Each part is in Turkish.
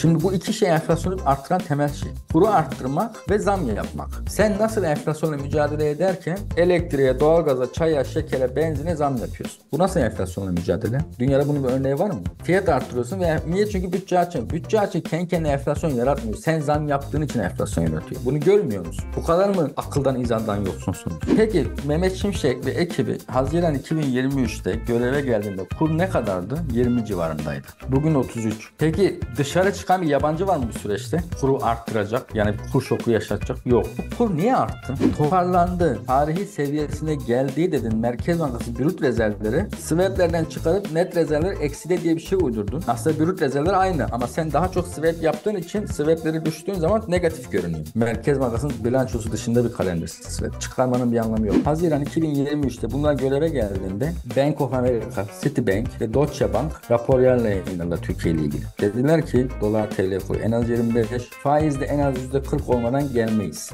Şimdi bu iki şey enflasyonu arttıran temel şey. Kuru arttırmak ve zam yapmak. Sen nasıl enflasyonla mücadele ederken elektriğe, doğalgaza, çaya, şekere, benzine zam yapıyorsun. Bu nasıl enflasyonla mücadele? Dünyada bunun bir örneği var mı? Fiyat arttırıyorsun ve niye? Çünkü bütçe açın. Bütçe açın kendi kendine enflasyon yaratmıyor. Sen zam yaptığın için enflasyon yaratıyor. Bunu görmüyor musun? Bu kadar mı akıldan izandan yoksunsun? Peki Mehmet Şimşek ve ekibi Haziran 2023'te göreve geldiğinde kur ne kadardı? 20 civarındaydı. Bugün 33. Peki dışarı çık çıkan bir yabancı var mı bu süreçte? Kuru arttıracak yani kur şoku yaşatacak yok. Bu kur niye arttı? Toparlandı. Tarihi seviyesine geldi dedin. Merkez Bankası brüt rezervleri swaplerden çıkarıp net rezervler ekside diye bir şey uydurdun. Aslında brüt rezervler aynı ama sen daha çok swap yaptığın için swapleri düştüğün zaman negatif görünüyor. Merkez Bankası'nın bilançosu dışında bir kalender swap. Çıkarmanın bir anlamı yok. Haziran 2023'te bunlar göreve geldiğinde Bank of America, Citibank ve Deutsche Bank rapor yayınlarında Türkiye ile ilgili. Dediler ki dolar TL kuru en az 25. Faizde en az %40 olmadan gelmeyiz.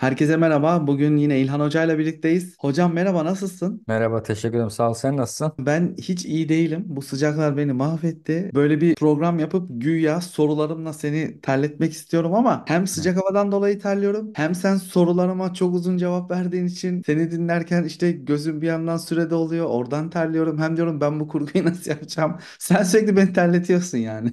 Herkese merhaba. Bugün yine İlhan Hoca ile birlikteyiz. Hocam merhaba, nasılsın? Merhaba, teşekkür ederim. Sağ ol. Sen nasılsın? Ben hiç iyi değilim. Bu sıcaklar beni mahvetti. Böyle bir program yapıp güya sorularımla seni terletmek istiyorum ama hem sıcak havadan dolayı terliyorum hem sen sorularıma çok uzun cevap verdiğin için seni dinlerken işte gözüm bir yandan sürede oluyor. Oradan terliyorum. Hem diyorum ben bu kurguyu nasıl yapacağım? Sen sürekli beni terletiyorsun yani.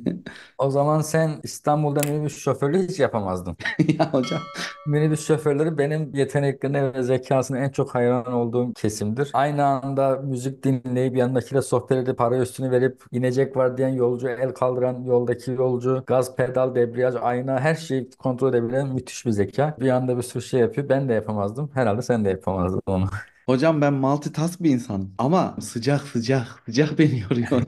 O zaman sen İstanbul'da minibüs şoförlüğü hiç yapamazdın. Ya hocam. Minibüs şoförlüğü aktörleri benim yeteneklerine ve zekasına en çok hayran olduğum kesimdir. Aynı anda müzik dinleyip yanındakiyle sohbet edip para üstünü verip inecek var diyen yolcu, el kaldıran yoldaki yolcu, gaz, pedal, debriyaj, ayna her şeyi kontrol edebilen müthiş bir zeka. Bir anda bir sürü şey yapıyor. Ben de yapamazdım. Herhalde sen de yapamazdın onu. Hocam ben multitask bir insanım ama sıcak sıcak sıcak beni yoruyor hocam.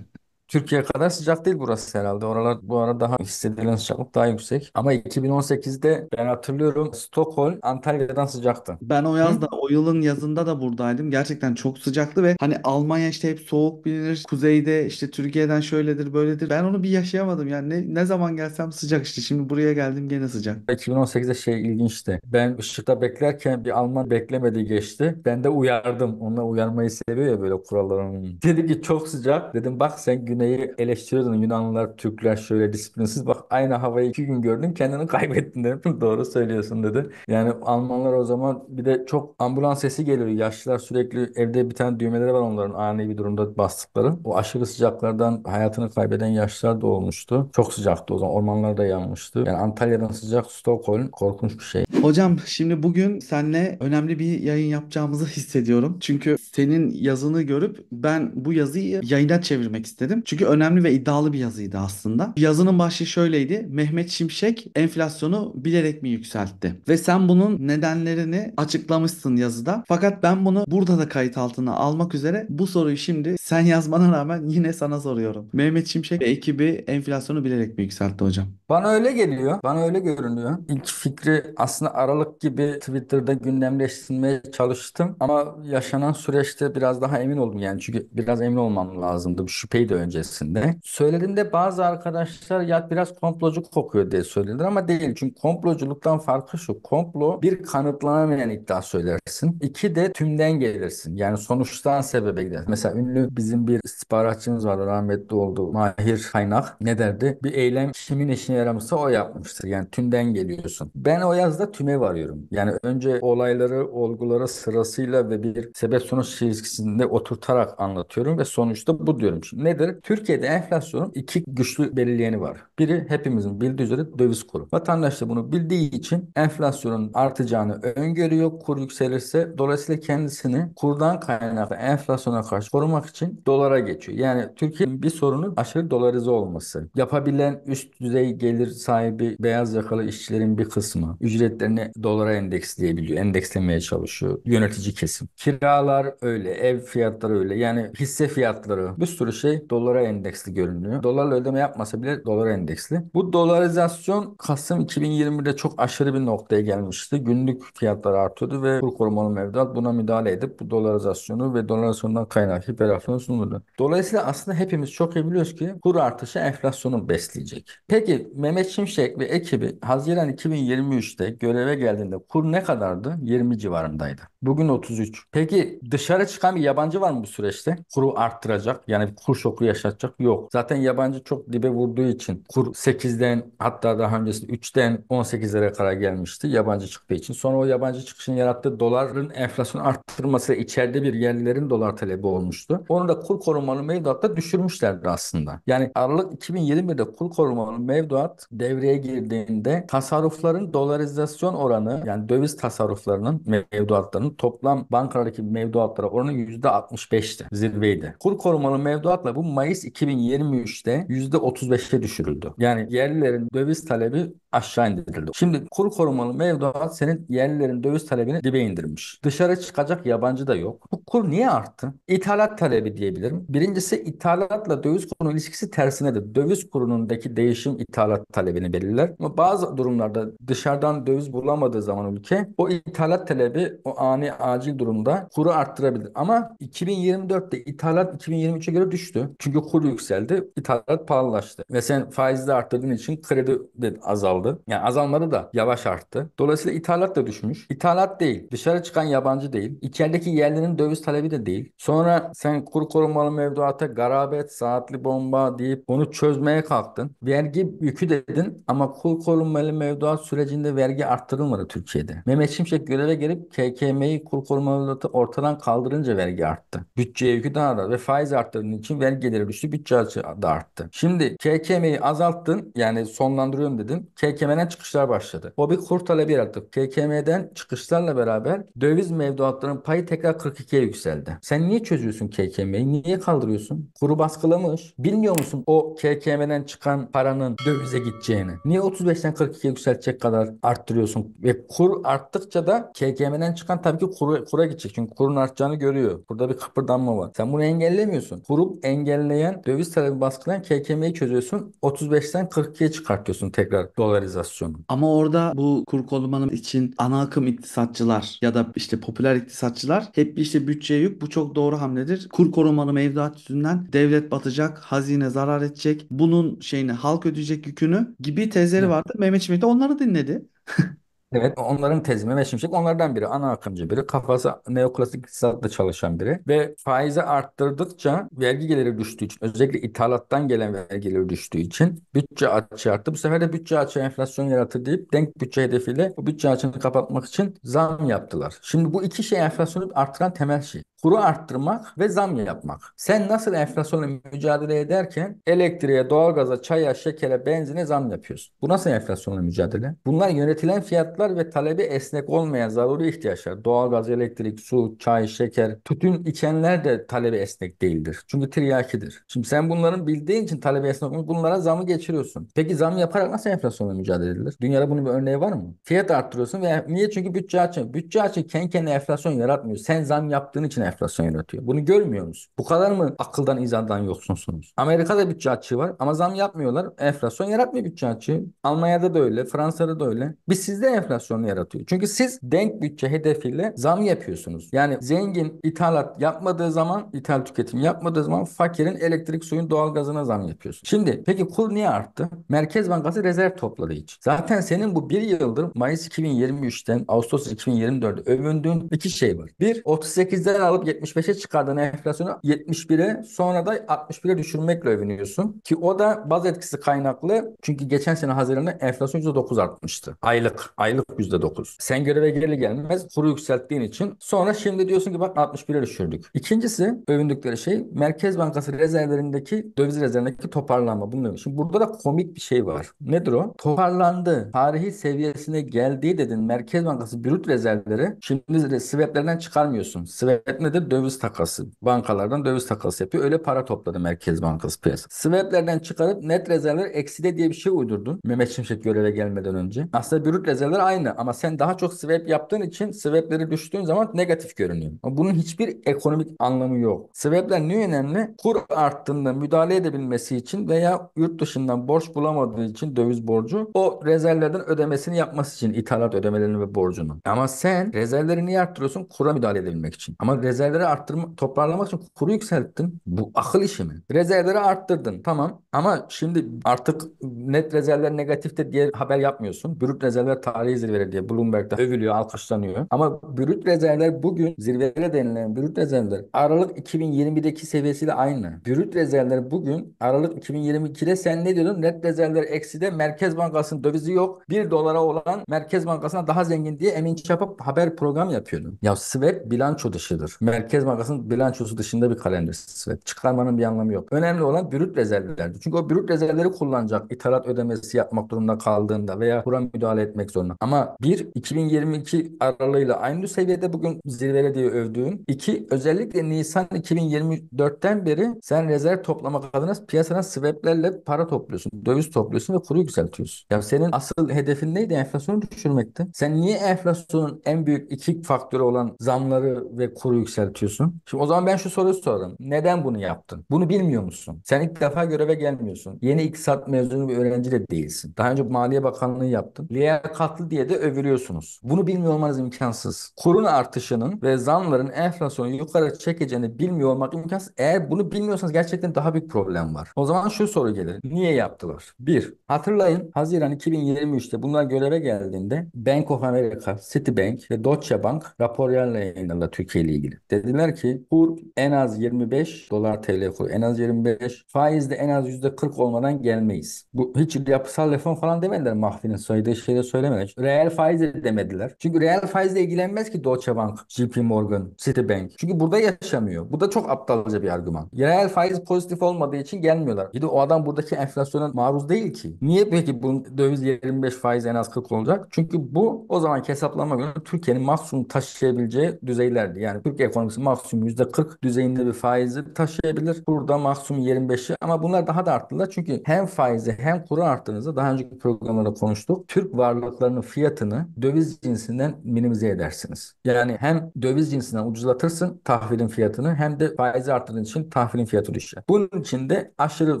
Türkiye kadar sıcak değil burası herhalde. Oralar bu ara daha hissedilen sıcaklık daha yüksek. Ama 2018'de ben hatırlıyorum Stockholm Antalya'dan sıcaktı. Ben o Hı? yazda, o yılın yazında da buradaydım. Gerçekten çok sıcaktı ve hani Almanya işte hep soğuk bilinir. Kuzeyde işte Türkiye'den şöyledir, böyledir. Ben onu bir yaşayamadım yani. Ne, ne zaman gelsem sıcak işte. Şimdi buraya geldim gene sıcak. 2018'de şey ilginçti. Ben ışıkta beklerken bir Alman beklemedi geçti. Ben de uyardım. Onunla uyarmayı seviyor ya böyle kuralların. Dedi ki çok sıcak. Dedim bak sen Güney'i eleştiriyordun. Yunanlılar, Türkler şöyle disiplinsiz. Bak aynı havayı iki gün gördün kendini kaybettin dedim. Doğru söylüyorsun dedi. Yani Almanlar o zaman bir de çok ambulans sesi geliyor. Yaşlılar sürekli evde bir tane düğmeleri var onların ani bir durumda bastıkları. O aşırı sıcaklardan hayatını kaybeden yaşlılar da olmuştu. Çok sıcaktı o zaman. Ormanlar da yanmıştı. Yani Antalya'dan sıcak Stockholm korkunç bir şey. Hocam şimdi bugün seninle önemli bir yayın yapacağımızı hissediyorum. Çünkü senin yazını görüp ben bu yazıyı yayına çevirmek istedim. Çünkü önemli ve iddialı bir yazıydı aslında. Yazının başlığı şöyleydi. Mehmet Şimşek enflasyonu bilerek mi yükseltti? Ve sen bunun nedenlerini açıklamışsın yazıda. Fakat ben bunu burada da kayıt altına almak üzere bu soruyu şimdi sen yazmana rağmen yine sana soruyorum. Mehmet Şimşek ve ekibi enflasyonu bilerek mi yükseltti hocam? Bana öyle geliyor. Bana öyle görünüyor. İlk fikri aslında Aralık gibi Twitter'da gündemleştirmeye çalıştım. Ama yaşanan süreçte biraz daha emin oldum yani. Çünkü biraz emin olmam lazımdı. Şüpheyi de önce öncesinde. Söylediğimde bazı arkadaşlar ya biraz komplocu kokuyor diye söylediler ama değil. Çünkü komploculuktan farkı şu. Komplo bir kanıtlanamayan iddia söylersin. İki de tümden gelirsin. Yani sonuçtan sebebe gidersin. Mesela ünlü bizim bir istihbaratçımız vardı rahmetli oldu. Mahir Kaynak ne derdi? Bir eylem kimin işine yaramışsa o yapmıştır. Yani tümden geliyorsun. Ben o yazda tüme varıyorum. Yani önce olayları, olguları sırasıyla ve bir sebep sonuç çizgisinde oturtarak anlatıyorum ve sonuçta bu diyorum. Şimdi nedir? Türkiye'de enflasyonun iki güçlü belirleyeni var. Biri hepimizin bildiği üzere döviz kuru. Vatandaş da bunu bildiği için enflasyonun artacağını öngörüyor. Kur yükselirse dolayısıyla kendisini kurdan kaynaklı enflasyona karşı korumak için dolara geçiyor. Yani Türkiye'nin bir sorunu aşırı dolarize olması. Yapabilen üst düzey gelir sahibi beyaz yakalı işçilerin bir kısmı ücretlerini dolara endeksleyebiliyor. Endekslemeye çalışıyor yönetici kesim. Kiralar öyle, ev fiyatları öyle. Yani hisse fiyatları bir sürü şey dolara dolara endeksli görünüyor. Dolarla ödeme yapmasa bile dolar endeksli. Bu dolarizasyon Kasım 2020'de çok aşırı bir noktaya gelmişti. Günlük fiyatlar artıyordu ve kur korumalı mevduat buna müdahale edip bu dolarizasyonu ve dolarizasyondan kaynaklı hiperaflasyon sunuldu. Dolayısıyla aslında hepimiz çok iyi biliyoruz ki kur artışı enflasyonu besleyecek. Peki Mehmet Şimşek ve ekibi Haziran 2023'te göreve geldiğinde kur ne kadardı? 20 civarındaydı. Bugün 33. Peki dışarı çıkan bir yabancı var mı bu süreçte? Kuru arttıracak yani kur şoku yaşayacak yaşatacak yok. Zaten yabancı çok dibe vurduğu için kur 8'den hatta daha öncesinde 3'ten 18'lere kadar gelmişti yabancı çıktığı için. Sonra o yabancı çıkışın yarattığı doların enflasyonu arttırması içeride bir yerlilerin dolar talebi olmuştu. Onu da kur korumalı mevduatta düşürmüşlerdi aslında. Yani Aralık 2021'de kur korumalı mevduat devreye girdiğinde tasarrufların dolarizasyon oranı yani döviz tasarruflarının mevduatlarının toplam bankalardaki mevduatlara oranı %65'ti. Zirveydi. Kur korumalı mevduatla bu Mayıs Mayıs 2023'te %35'e düşürüldü. Yani yerlilerin döviz talebi aşağı indirildi. Şimdi kur korumalı mevduat senin yerlilerin döviz talebini dibe indirmiş. Dışarı çıkacak yabancı da yok. Bu kur niye arttı? İthalat talebi diyebilirim. Birincisi ithalatla döviz kuru ilişkisi tersine de Döviz kurunundaki değişim ithalat talebini belirler. Ama bazı durumlarda dışarıdan döviz bulamadığı zaman ülke o ithalat talebi o ani acil durumda kuru arttırabilir. Ama 2024'te ithalat 2023'e göre düştü. Çünkü Kur yükseldi. ithalat pahalılaştı. Ve sen faizde de arttırdığın için kredi de azaldı. Yani azalmadı da yavaş arttı. Dolayısıyla ithalat da düşmüş. İthalat değil. Dışarı çıkan yabancı değil. İçerideki yerlinin döviz talebi de değil. Sonra sen kur korumalı mevduata garabet, saatli bomba deyip onu çözmeye kalktın. Vergi yükü dedin ama kur korumalı mevduat sürecinde vergi arttırılmadı Türkiye'de. Mehmet Şimşek göreve gelip KKM'yi kur korumalı ortadan kaldırınca vergi arttı. Bütçeye yükü daha da ve faiz arttırdığın için vergi geliri düştü. Bütçe da arttı. Şimdi KKM'yi azalttın. Yani sonlandırıyorum dedim. KKM'den çıkışlar başladı. O bir kur talebi yarattı. KKM'den çıkışlarla beraber döviz mevduatlarının payı tekrar 42'ye yükseldi. Sen niye çözüyorsun KKM'yi? Niye kaldırıyorsun? Kuru baskılamış. Bilmiyor musun o KKM'den çıkan paranın dövize gideceğini? Niye 35'ten 42'ye yükseltecek kadar arttırıyorsun? Ve kur arttıkça da KKM'den çıkan tabii ki kuru, kura gidecek. Çünkü kurun artacağını görüyor. Burada bir kıpırdanma var. Sen bunu engellemiyorsun. Kuru engelle baskılayan, döviz talebi baskılayan KKM'yi çözüyorsun. 35'ten 42'ye çıkartıyorsun tekrar dolarizasyonu. Ama orada bu kur korumanın için ana akım iktisatçılar ya da işte popüler iktisatçılar hep işte bütçeye yük bu çok doğru hamledir. Kur korumalı mevduat yüzünden devlet batacak, hazine zarar edecek, bunun şeyini halk ödeyecek yükünü gibi tezleri evet. vardı. Mehmet Şimşek de onları dinledi. Evet, onların tezimi ve Şimşek onlardan biri. Ana akımcı biri. Kafası neoklasik iktisatla çalışan biri. Ve faizi arttırdıkça vergi geliri düştüğü için, özellikle ithalattan gelen vergi düştüğü için bütçe açığı arttı. Bu sefer de bütçe açığı enflasyon yaratır deyip denk bütçe hedefiyle bu bütçe açığını kapatmak için zam yaptılar. Şimdi bu iki şey enflasyonu arttıran temel şey kuru arttırmak ve zam yapmak. Sen nasıl enflasyonla mücadele ederken elektriğe, doğalgaza, çaya, şekere, benzine zam yapıyorsun. Bu nasıl enflasyonla mücadele? Bunlar yönetilen fiyatlar ve talebi esnek olmayan zaruri ihtiyaçlar. Doğalgaz, elektrik, su, çay, şeker, tütün içenler de talebi esnek değildir. Çünkü triyakidir. Şimdi sen bunların bildiğin için talebi esnek olmuş bunlara zamı geçiriyorsun. Peki zam yaparak nasıl enflasyonla mücadele edilir? Dünyada bunun bir örneği var mı? Fiyat arttırıyorsun ve niye? Çünkü bütçe açın. Bütçe açın kendi kendine enflasyon yaratmıyor. Sen zam yaptığın için enflasyon yaratıyor. Bunu görmüyor musun? Bu kadar mı akıldan izandan yoksunsunuz? Amerika'da bütçe açığı var ama zam yapmıyorlar. Enflasyon yaratmıyor bütçe açığı. Almanya'da da öyle, Fransa'da da öyle. Biz sizde enflasyonu yaratıyor. Çünkü siz denk bütçe hedefiyle zam yapıyorsunuz. Yani zengin ithalat yapmadığı zaman, ithal tüketim yapmadığı zaman fakirin elektrik, suyun, doğalgazına zam yapıyorsun. Şimdi peki kur niye arttı? Merkez Bankası rezerv topladığı için. Zaten senin bu bir yıldır Mayıs 2023'ten Ağustos 2024'e övündüğün iki şey var. Bir, 38'den al alıp 75'e çıkardığın enflasyonu 71'e sonra da 61'e düşürmekle övünüyorsun. Ki o da baz etkisi kaynaklı. Çünkü geçen sene Haziran'da enflasyon %9 artmıştı. Aylık. Aylık %9. Sen göreve geri gelmez kuru yükselttiğin için. Sonra şimdi diyorsun ki bak 61'e düşürdük. İkincisi övündükleri şey Merkez Bankası rezervlerindeki döviz rezervlerindeki toparlanma. Bunu demiş. Şimdi burada da komik bir şey var. Nedir o? Toparlandı. Tarihi seviyesine geldiği dedin Merkez Bankası brüt rezervleri. Şimdi swap'lerden çıkarmıyorsun. Swap nedir? Döviz takası. Bankalardan döviz takası yapıyor. Öyle para topladı Merkez Bankası piyasa. Swap'lerden çıkarıp net rezervler ekside diye bir şey uydurdun. Mehmet Şimşek göreve gelmeden önce. Aslında brüt rezervler aynı ama sen daha çok swap yaptığın için swap'leri düştüğün zaman negatif görünüyor. Ama bunun hiçbir ekonomik anlamı yok. Swap'ler ne önemli? Kur arttığında müdahale edebilmesi için veya yurt dışından borç bulamadığı için döviz borcu o rezervlerden ödemesini yapması için ithalat ödemelerini ve borcunu. Ama sen rezervlerini arttırıyorsun kura müdahale edebilmek için. Ama rezerv Rezervleri arttırma, toparlamak için kuru yükselttin. Bu akıl işi mi? Rezervleri arttırdın tamam ama şimdi artık net rezervler negatifte diye haber yapmıyorsun. Brüt rezervler tarihi zirvede diye Bloomberg'da övülüyor, alkışlanıyor. Ama brüt rezervler bugün zirvede denilen brüt rezervler Aralık 2021'deki seviyesiyle aynı. Brüt rezervler bugün Aralık 2022'de sen ne diyordun? Net rezervler ekside Merkez Bankası'nın dövizi yok. 1 dolara olan Merkez Bankası'na daha zengin diye Emin Çapak haber program yapıyordun. Ya swap bilanço dışıdır. Merkez Bankası'nın bilançosu dışında bir kalender spread. Çıkarmanın bir anlamı yok. Önemli olan brüt rezervlerdi. Çünkü o brüt rezervleri kullanacak. İthalat ödemesi yapmak durumunda kaldığında veya kura müdahale etmek zorunda. Ama bir 2022 aralığıyla aynı seviyede bugün zirvede diye övdüğüm. iki özellikle Nisan 2024'ten beri sen rezerv toplamak adına piyasadan swaplerle para topluyorsun. Döviz topluyorsun ve kuru yükseltiyorsun. Ya senin asıl hedefin neydi? Enflasyonu düşürmekti. Sen niye enflasyonun en büyük iki faktörü olan zamları ve kuru yükseltiyorsun? yükseltiyorsun? Şimdi o zaman ben şu soruyu sorarım. Neden bunu yaptın? Bunu bilmiyor musun? Sen ilk defa göreve gelmiyorsun. Yeni iktisat mezunu bir öğrenci de değilsin. Daha önce Maliye Bakanlığı yaptın. Liyakatlı diye de övürüyorsunuz. Bunu bilmiyor olmanız imkansız. Kurun artışının ve zamların enflasyonu yukarı çekeceğini bilmiyor olmak imkansız. Eğer bunu bilmiyorsanız gerçekten daha büyük problem var. O zaman şu soru gelir. Niye yaptılar? Bir, hatırlayın Haziran 2023'te bunlar göreve geldiğinde Bank of America, Citibank ve Deutsche Bank rapor yayınladı Türkiye ile ilgili. Dediler ki kur en az 25 dolar TL kur en az 25 faiz de en az %40 olmadan gelmeyiz. Bu hiç yapısal reform falan demediler Mahfi'nin saydığı şeyde söylemediler. Reel faiz de demediler. Çünkü reel faizle ilgilenmez ki Deutsche Bank, JP Morgan, Citibank. Çünkü burada yaşamıyor. Bu da çok aptalca bir argüman. Reel faiz pozitif olmadığı için gelmiyorlar. Bir de o adam buradaki enflasyona maruz değil ki. Niye peki bunun döviz 25 faiz en az 40 olacak? Çünkü bu o zaman hesaplama göre Türkiye'nin maksimum taşıyabileceği düzeylerdi. Yani Türkiye ekonomisi maksimum %40 düzeyinde bir faizi taşıyabilir. Burada maksimum 25'i ama bunlar daha da arttılar. Çünkü hem faizi hem kuru arttığınızda daha önceki programlarda konuştuk. Türk varlıklarının fiyatını döviz cinsinden minimize edersiniz. Yani hem döviz cinsinden ucuzlatırsın tahvilin fiyatını hem de faizi arttırdığın için tahvilin fiyatı düşer. Bunun için de aşırı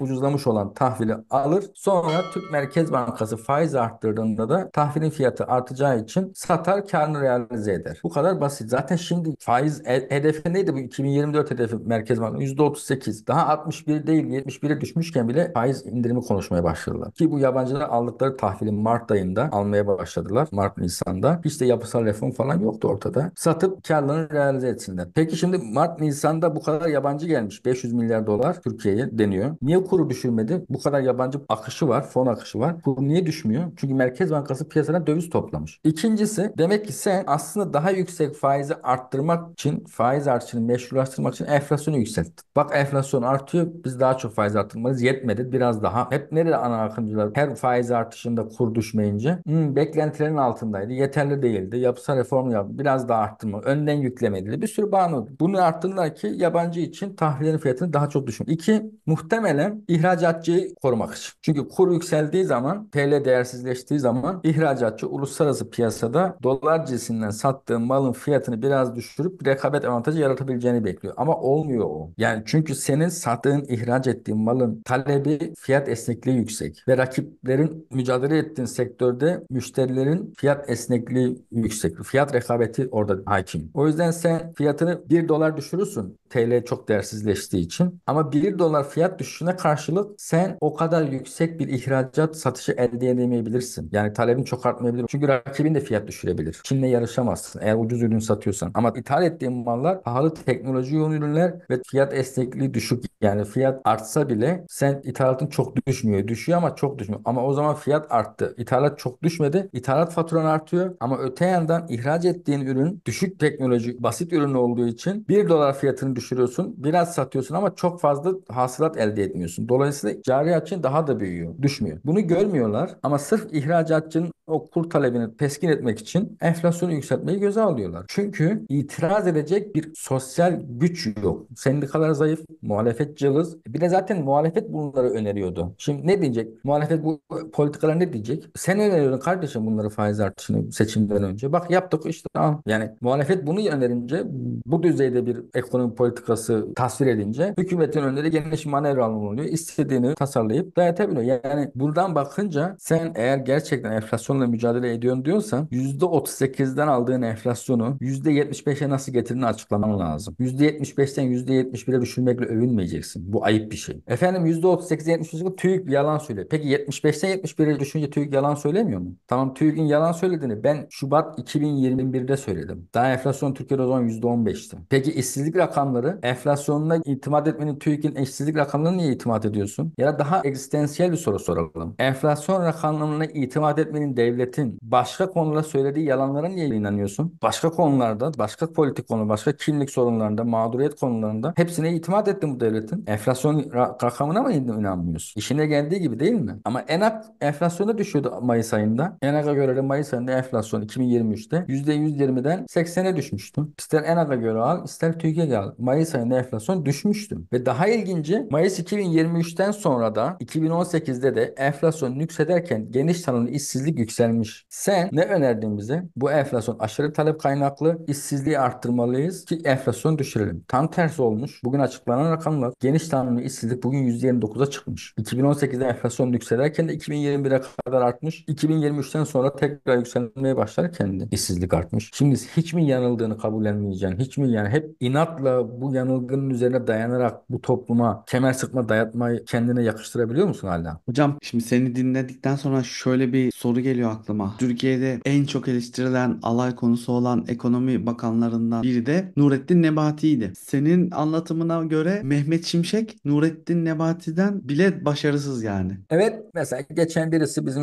ucuzlamış olan tahvili alır. Sonra Türk Merkez Bankası faiz arttırdığında da tahvilin fiyatı artacağı için satar karını realize eder. Bu kadar basit. Zaten şimdi faiz hedefi neydi bu 2024 hedefi Merkez Bankası? %38. Daha 61 değil 71'e düşmüşken bile faiz indirimi konuşmaya başladılar. Ki bu yabancılar aldıkları tahvili Mart ayında almaya başladılar. Mart Nisan'da. Hiç de yapısal reform falan yoktu ortada. Satıp karlarını realize etsinler. Peki şimdi Mart Nisan'da bu kadar yabancı gelmiş. 500 milyar dolar Türkiye'ye deniyor. Niye kuru düşürmedi? Bu kadar yabancı akışı var. Fon akışı var. Kuru niye düşmüyor? Çünkü Merkez Bankası piyasadan döviz toplamış. İkincisi demek ki sen aslında daha yüksek faizi arttırmak için için faiz artışını meşrulaştırmak için enflasyonu yükselttik. Bak enflasyon artıyor biz daha çok faiz arttırmalıyız yetmedi biraz daha. Hep nerede ana akımcılar her faiz artışında kur düşmeyince hmm, beklentilerin altındaydı yeterli değildi yapısal reform yap biraz daha arttırma önden yüklemedi bir sürü bahane Bunu arttırdılar ki yabancı için tahvillerin fiyatını daha çok düşün. İki muhtemelen ihracatçıyı korumak için. Çünkü kur yükseldiği zaman TL değersizleştiği zaman ihracatçı uluslararası piyasada dolar cinsinden sattığı malın fiyatını biraz düşürüp bir rekabet avantajı yaratabileceğini bekliyor. Ama olmuyor o. Yani çünkü senin sattığın, ihraç ettiğin malın talebi fiyat esnekliği yüksek ve rakiplerin mücadele ettiğin sektörde müşterilerin fiyat esnekliği yüksek. Fiyat rekabeti orada hakim. O yüzden sen fiyatını 1 dolar düşürürsün. TL çok değersizleştiği için. Ama 1 dolar fiyat düşüşüne karşılık sen o kadar yüksek bir ihracat satışı elde edemeyebilirsin. Yani talebin çok artmayabilir. Çünkü rakibin de fiyat düşürebilir. Çin'le yarışamazsın eğer ucuz ürün satıyorsan. Ama ithal ettiğin ürettiğim mallar pahalı teknoloji yoğun ürünler ve fiyat esnekliği düşük. Yani fiyat artsa bile sen ithalatın çok düşmüyor. Düşüyor ama çok düşmüyor. Ama o zaman fiyat arttı. İthalat çok düşmedi. İthalat faturan artıyor ama öte yandan ihraç ettiğin ürün düşük teknoloji basit ürün olduğu için 1 dolar fiyatını düşürüyorsun. Biraz satıyorsun ama çok fazla hasılat elde etmiyorsun. Dolayısıyla cari açın daha da büyüyor. Düşmüyor. Bunu görmüyorlar ama sırf ihracatçının o kur talebini teskin etmek için enflasyonu yükseltmeyi göze alıyorlar. Çünkü itiraz edecek verecek bir sosyal güç yok. Sendikalar zayıf, muhalefet cılız. Bir de zaten muhalefet bunları öneriyordu. Şimdi ne diyecek? Muhalefet bu politikalar ne diyecek? Sen öneriyordun kardeşim bunları faiz artışını seçimden önce. Bak yaptık işte. Tamam. Yani muhalefet bunu önerince bu düzeyde bir ekonomi politikası tasvir edince hükümetin önleri geniş manevra oluyor. İstediğini tasarlayıp dayatabiliyor. Yani buradan bakınca sen eğer gerçekten enflasyonla mücadele ediyorsun diyorsan %38'den aldığın enflasyonu %75'e nasıl getir getirini açıklaman lazım. %75'ten %71'e düşürmekle övünmeyeceksin. Bu ayıp bir şey. Efendim %38'e 79'a TÜİK yalan söylüyor. Peki 75'ten 71'e düşünce TÜİK yalan söylemiyor mu? Tamam TÜİK'in yalan söylediğini ben Şubat 2021'de söyledim. Daha enflasyon Türkiye'de o zaman %15'ti. Peki işsizlik rakamları enflasyonuna itimat etmenin TÜİK'in işsizlik rakamlarına niye itimat ediyorsun? Ya da daha eksistansiyel bir soru soralım. Enflasyon rakamlarına itimat etmenin devletin başka konuda söylediği yalanlara niye inanıyorsun? Başka konularda, başka politik konularda sonra başka kimlik sorunlarında, mağduriyet konularında hepsine itimat etti bu devletin. Enflasyon rakamına mı inanmıyorsun? İşine geldiği gibi değil mi? Ama enak enflasyonu düşüyordu Mayıs ayında. Enak'a göre de Mayıs ayında enflasyon 2023'te %120'den 80'e düşmüştü. İster Enak'a göre al, ister Türkiye al. Mayıs ayında enflasyon düşmüştü. Ve daha ilginci Mayıs 2023'ten sonra da 2018'de de enflasyon yüksederken geniş tanımlı işsizlik yükselmiş. Sen ne önerdin bize? Bu enflasyon aşırı talep kaynaklı, işsizliği arttırma yapmalıyız ki enflasyon düşürelim. Tam tersi olmuş. Bugün açıklanan rakamlar geniş tanımlı işsizlik bugün %29'a çıkmış. 2018'de enflasyon yükselerken de 2021'e kadar artmış. 2023'ten sonra tekrar yükselmeye başlarken de işsizlik artmış. Şimdi hiç mi yanıldığını kabullenmeyeceksin? Hiç mi yani hep inatla bu yanılgının üzerine dayanarak bu topluma kemer sıkma dayatmayı kendine yakıştırabiliyor musun hala? Hocam şimdi seni dinledikten sonra şöyle bir soru geliyor aklıma. Türkiye'de en çok eleştirilen alay konusu olan ekonomi bakanlarından bir biri de Nurettin Nebati'ydi. Senin anlatımına göre Mehmet Şimşek Nurettin Nebati'den bile başarısız yani. Evet mesela geçen birisi bizim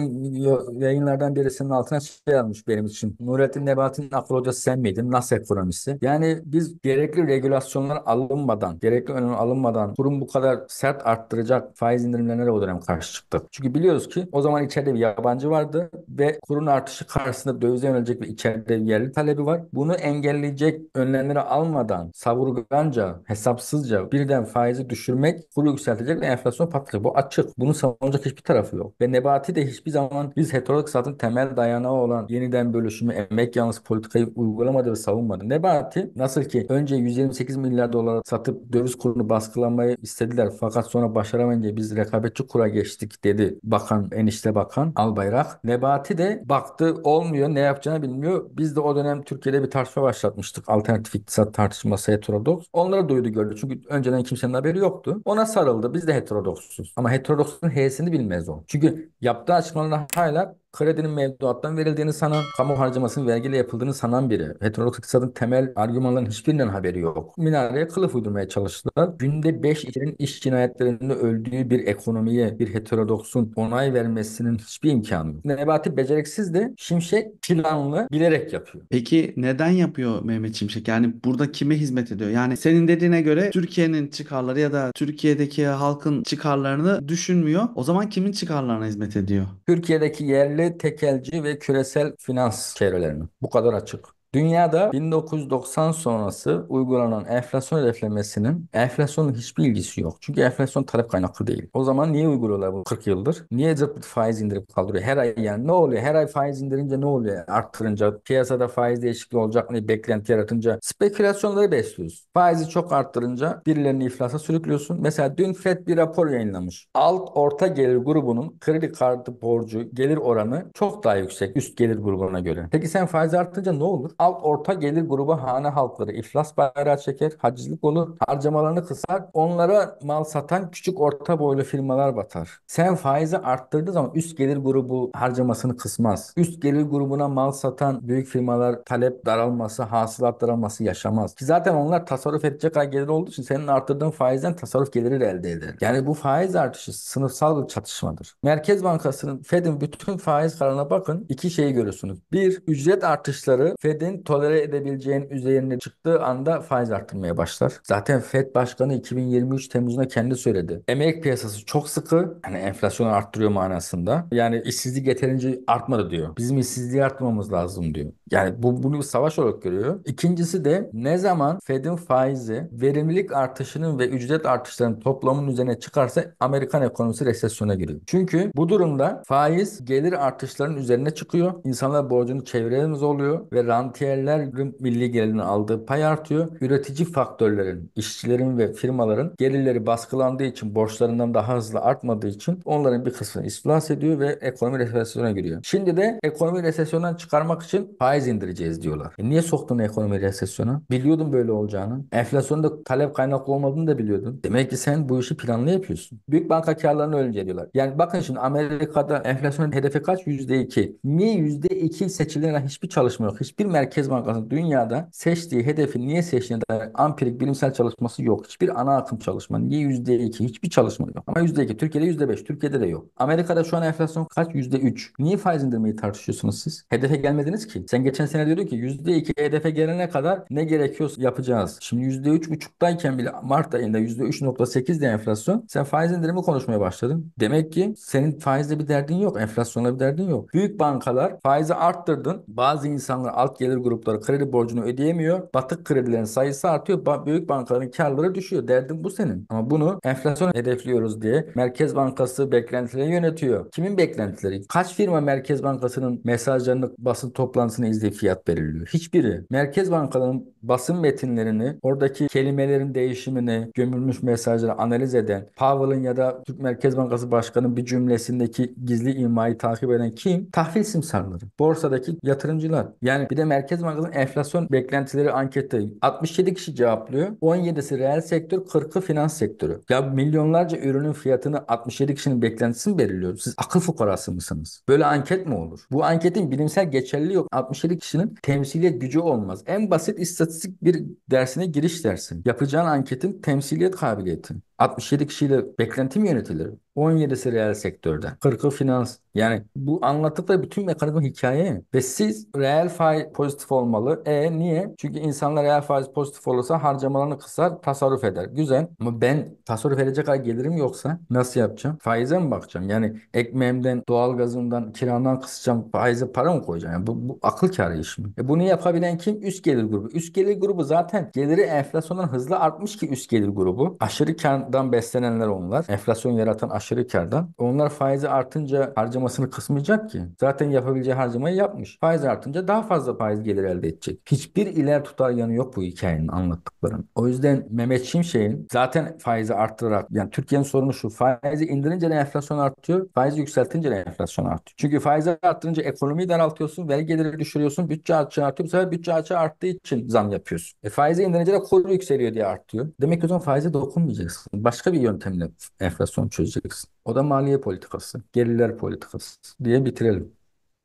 yayınlardan birisinin altına şey almış benim için. Nurettin Nebati'nin akıl hocası sen miydin? Nasıl ekonomisi? Yani biz gerekli regülasyonlar alınmadan, gerekli önlem alınmadan kurum bu kadar sert arttıracak faiz indirimlerine de o dönem karşı çıktık. Çünkü biliyoruz ki o zaman içeride bir yabancı vardı ve kurun artışı karşısında dövize yönelecek ve içeride yerli talebi var. Bunu engelleyecek önlemleri almadan savurganca, hesapsızca birden faizi düşürmek kuru yükseltecek ve enflasyon patlayacak. Bu açık. Bunu savunacak hiçbir tarafı yok. Ve Nebati de hiçbir zaman biz heterolik temel dayanağı olan yeniden bölüşümü, emek yanlısı politikayı uygulamadı ve savunmadı. Nebati nasıl ki önce 128 milyar dolar satıp döviz kurunu baskılamayı istediler fakat sonra başaramayınca biz rekabetçi kura geçtik dedi bakan, enişte bakan Albayrak. Nebati de baktı olmuyor ne yapacağını bilmiyor. Biz de o dönem Türkiye'de bir tartışma başlatmıştık. Altı alternatif iktisat tartışması heterodoks. Onları duydu gördü. Çünkü önceden kimsenin haberi yoktu. Ona sarıldı. Biz de heterodoksuz. Ama heterodoksluğun H'sini bilmez o. Çünkü yaptığı açıklamalar hala kredinin mevduattan verildiğini sanan, kamu harcamasının vergiyle yapıldığını sanan biri. Heterodox iktisadın temel argümanların hiçbirinden haberi yok. Minareye kılıf uydurmaya çalıştılar. Günde 5 kişinin iş cinayetlerinde öldüğü bir ekonomiye bir heterodoksun onay vermesinin hiçbir imkanı yok. Nebati beceriksiz de Şimşek planlı bilerek yapıyor. Peki neden yapıyor Mehmet Şimşek? Yani burada kime hizmet ediyor? Yani senin dediğine göre Türkiye'nin çıkarları ya da Türkiye'deki halkın çıkarlarını düşünmüyor. O zaman kimin çıkarlarına hizmet ediyor? Türkiye'deki yerli tekelci ve küresel finans çevrelerini. Bu kadar açık. Dünyada 1990 sonrası uygulanan enflasyon hedeflemesinin enflasyonun hiçbir ilgisi yok. Çünkü enflasyon talep kaynaklı değil. O zaman niye uyguluyorlar bu 40 yıldır? Niye cırt faiz indirip kaldırıyor? Her ay yani ne oluyor? Her ay faiz indirince ne oluyor? Arttırınca piyasada faiz değişikliği olacak mı? Beklenti yaratınca spekülasyonları besliyorsun. Faizi çok arttırınca birilerini iflasa sürüklüyorsun. Mesela dün FED bir rapor yayınlamış. Alt orta gelir grubunun kredi kartı borcu gelir oranı çok daha yüksek üst gelir grubuna göre. Peki sen faizi arttırınca ne olur? alt orta gelir grubu hane halkları iflas bayrağı çeker, hacizlik olur, harcamalarını kısar, onlara mal satan küçük orta boylu firmalar batar. Sen faizi arttırdığı zaman üst gelir grubu harcamasını kısmaz. Üst gelir grubuna mal satan büyük firmalar talep daralması, hasılat daralması yaşamaz. Ki zaten onlar tasarruf edecek ay gelir olduğu için senin arttırdığın faizden tasarruf geliri elde eder. Yani bu faiz artışı sınıfsal bir çatışmadır. Merkez Bankası'nın Fed'in bütün faiz kararına bakın iki şeyi görürsünüz. Bir, ücret artışları Fed'in senin tolere edebileceğin üzerine çıktığı anda faiz arttırmaya başlar. Zaten FED Başkanı 2023 Temmuz'unda kendi söyledi. Emek piyasası çok sıkı. Hani enflasyonu arttırıyor manasında. Yani işsizlik yeterince artmadı diyor. Bizim işsizliği artmamız lazım diyor. Yani bu bunu savaş olarak görüyor. İkincisi de ne zaman Fed'in faizi verimlilik artışının ve ücret artışlarının toplamının üzerine çıkarsa Amerikan ekonomisi resesyona giriyor. Çünkü bu durumda faiz gelir artışlarının üzerine çıkıyor. İnsanlar borcunu çevremiz oluyor ve rantiyerlerin milli gelirini aldığı pay artıyor. Üretici faktörlerin, işçilerin ve firmaların gelirleri baskılandığı için borçlarından daha hızlı artmadığı için onların bir kısmını iflas ediyor ve ekonomi resesyona giriyor. Şimdi de ekonomi resesyondan çıkarmak için faiz faiz indireceğiz diyorlar. E niye soktun ekonomi resesyona? Biliyordun böyle olacağını. Enflasyonun da talep kaynaklı olmadığını da biliyordun. Demek ki sen bu işi planlı yapıyorsun. Büyük banka karlarını önce diyorlar. Yani bakın şimdi Amerika'da enflasyonun hedefi kaç? yüzde iki? Niye yüzde iki seçilen hiçbir çalışma yok? Hiçbir merkez bankası dünyada seçtiği hedefi niye seçtiğine dair ampirik bilimsel çalışması yok. Hiçbir ana akım çalışma. Niye yüzde iki Hiçbir çalışma yok. Ama iki Türkiye'de yüzde beş. Türkiye'de de yok. Amerika'da şu an enflasyon kaç? yüzde üç? Niye faiz indirmeyi tartışıyorsunuz siz? Hedefe gelmediniz ki. Sen geçen sene diyordu ki yüzde iki hedefe gelene kadar ne gerekiyorsa yapacağız. Şimdi yüzde üç %3,5'dayken bile Mart ayında yüzde üç nokta de enflasyon. Sen faiz indirimi konuşmaya başladın. Demek ki senin faizle bir derdin yok. Enflasyonla bir derdin yok. Büyük bankalar faizi arttırdın. Bazı insanlar alt gelir grupları kredi borcunu ödeyemiyor. Batık kredilerin sayısı artıyor. Ba büyük bankaların karları düşüyor. Derdin bu senin. Ama bunu enflasyon hedefliyoruz diye Merkez Bankası beklentileri yönetiyor. Kimin beklentileri? Kaç firma Merkez Bankası'nın mesajlarını basın toplantısını izliyor? merkezli fiyat belirliyor. Hiçbiri. Merkez bankaların basın metinlerini, oradaki kelimelerin değişimini, gömülmüş mesajları analiz eden, Powell'ın ya da Türk Merkez Bankası Başkanı'nın bir cümlesindeki gizli imayı takip eden kim? Tahvil simsarları. Borsadaki yatırımcılar. Yani bir de Merkez Bankası'nın enflasyon beklentileri ankette 67 kişi cevaplıyor. 17'si reel sektör, 40'ı finans sektörü. Ya milyonlarca ürünün fiyatını 67 kişinin beklentisini belirliyor. Siz akıl fukarası mısınız? Böyle anket mi olur? Bu anketin bilimsel geçerliliği yok. 67 milletvekili kişinin temsiliyet gücü olmaz. En basit istatistik bir dersine giriş dersin. Yapacağın anketin temsiliyet kabiliyetin. 67 kişiyle beklenti mi yönetilir? 17'si reel sektörde. 40'ı finans. Yani bu anlattıkları bütün mekanizma hikaye. Ve siz reel faiz pozitif olmalı. E niye? Çünkü insanlar reel faiz pozitif olursa harcamalarını kısar, tasarruf eder. Güzel. Ama ben tasarruf edecek ay gelirim yoksa nasıl yapacağım? Faize mi bakacağım? Yani ekmeğimden, doğalgazımdan, kiramdan kısacağım. Faize para mı koyacağım? Yani bu, bu akıl kârı iş mi? E bunu yapabilen kim? Üst gelir grubu. Üst gelir grubu zaten geliri enflasyondan hızlı artmış ki üst gelir grubu. Aşırı kar kardan beslenenler onlar. Enflasyon yaratan aşırı kardan. Onlar faizi artınca harcamasını kısmayacak ki. Zaten yapabileceği harcamayı yapmış. Faiz artınca daha fazla faiz gelir elde edecek. Hiçbir iler tutar yanı yok bu hikayenin anlattıklarının. O yüzden Mehmet Şimşek'in zaten faizi arttırarak yani Türkiye'nin sorunu şu faizi indirince de enflasyon artıyor. Faizi yükseltince de enflasyon artıyor. Çünkü faizi arttırınca ekonomiyi daraltıyorsun, vergi geliri düşürüyorsun, bütçe açığı artıyor. Bu sefer bütçe açığı arttığı için zam yapıyorsun. E faizi indirince de kuru yükseliyor diye artıyor. Demek ki o zaman faize dokunmayacaksın başka bir yöntemle enflasyon çözeceksin. O da maliye politikası, gelirler politikası diye bitirelim.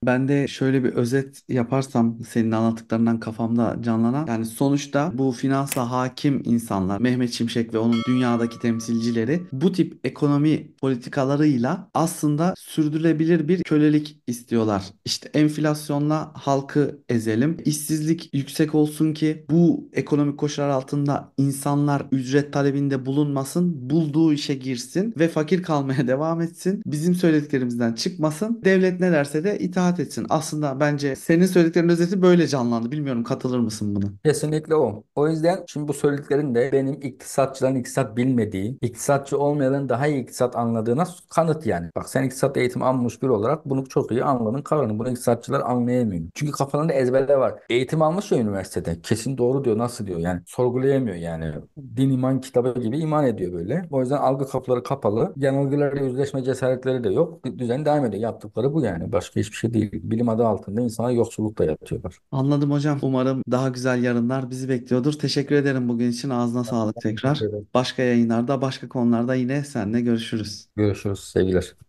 Ben de şöyle bir özet yaparsam senin anlattıklarından kafamda canlanan. Yani sonuçta bu finansa hakim insanlar Mehmet Şimşek ve onun dünyadaki temsilcileri bu tip ekonomi politikalarıyla aslında sürdürülebilir bir kölelik istiyorlar. İşte enflasyonla halkı ezelim. İşsizlik yüksek olsun ki bu ekonomik koşullar altında insanlar ücret talebinde bulunmasın. Bulduğu işe girsin ve fakir kalmaya devam etsin. Bizim söylediklerimizden çıkmasın. Devlet ne derse de itaat dikkat etsin. Aslında bence senin söylediklerin özeti böyle canlandı. Bilmiyorum katılır mısın buna? Kesinlikle o. O yüzden şimdi bu söylediklerin de benim iktisatçıların iktisat bilmediği, iktisatçı olmayanların daha iyi iktisat anladığına kanıt yani. Bak sen iktisat eğitimi almış biri olarak bunu çok iyi anladın kavramı. Bunu iktisatçılar anlayamıyor. Çünkü kafalarında ezberde var. Eğitim almış ya üniversitede. Kesin doğru diyor. Nasıl diyor yani. Sorgulayamıyor yani. Din iman kitabı gibi iman ediyor böyle. O yüzden algı kapıları kapalı. Yanılgılarla yüzleşme cesaretleri de yok. Düzen devam ediyor. Yaptıkları bu yani. Başka hiçbir şey değil. Bilim adı altında insana yoksulluk yatıyorlar. Anladım hocam. Umarım daha güzel yarınlar bizi bekliyordur. Teşekkür ederim bugün için. Ağzına sağlık tekrar. Başka yayınlarda, başka konularda yine seninle görüşürüz. Görüşürüz. Sevgiler.